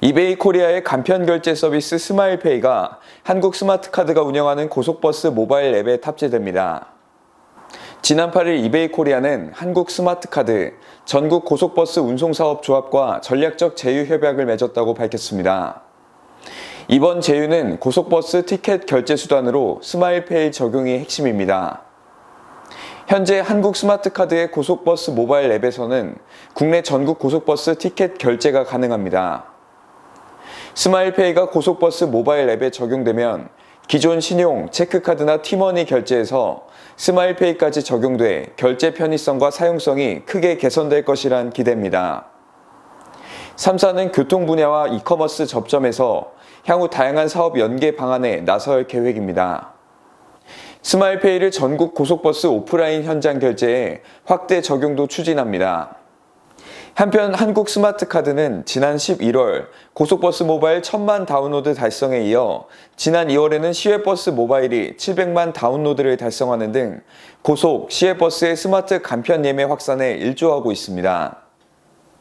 이베이 코리아의 간편 결제 서비스 스마일페이가 한국 스마트카드가 운영하는 고속버스 모바일 앱에 탑재됩니다. 지난 8일 이베이 코리아는 한국 스마트카드, 전국 고속버스 운송사업조합과 전략적 제휴 협약을 맺었다고 밝혔습니다. 이번 제휴는 고속버스 티켓 결제 수단으로 스마일페이 적용이 핵심입니다. 현재 한국 스마트카드의 고속버스 모바일 앱에서는 국내 전국 고속버스 티켓 결제가 가능합니다. 스마일페이가 고속버스 모바일 앱에 적용되면 기존 신용, 체크카드나 팀원이 결제해서 스마일페이까지 적용돼 결제 편의성과 사용성이 크게 개선될 것이란 기대입니다. 3사는 교통 분야와 이커머스 접점에서 향후 다양한 사업 연계 방안에 나설 계획입니다. 스마일페이를 전국 고속버스 오프라인 현장 결제에 확대 적용도 추진합니다. 한편 한국 스마트카드는 지난 11월 고속버스 모바일 1000만 다운로드 달성에 이어 지난 2월에는 시외버스 모바일이 700만 다운로드를 달성하는 등 고속, 시외버스의 스마트 간편 예매 확산에 일조하고 있습니다.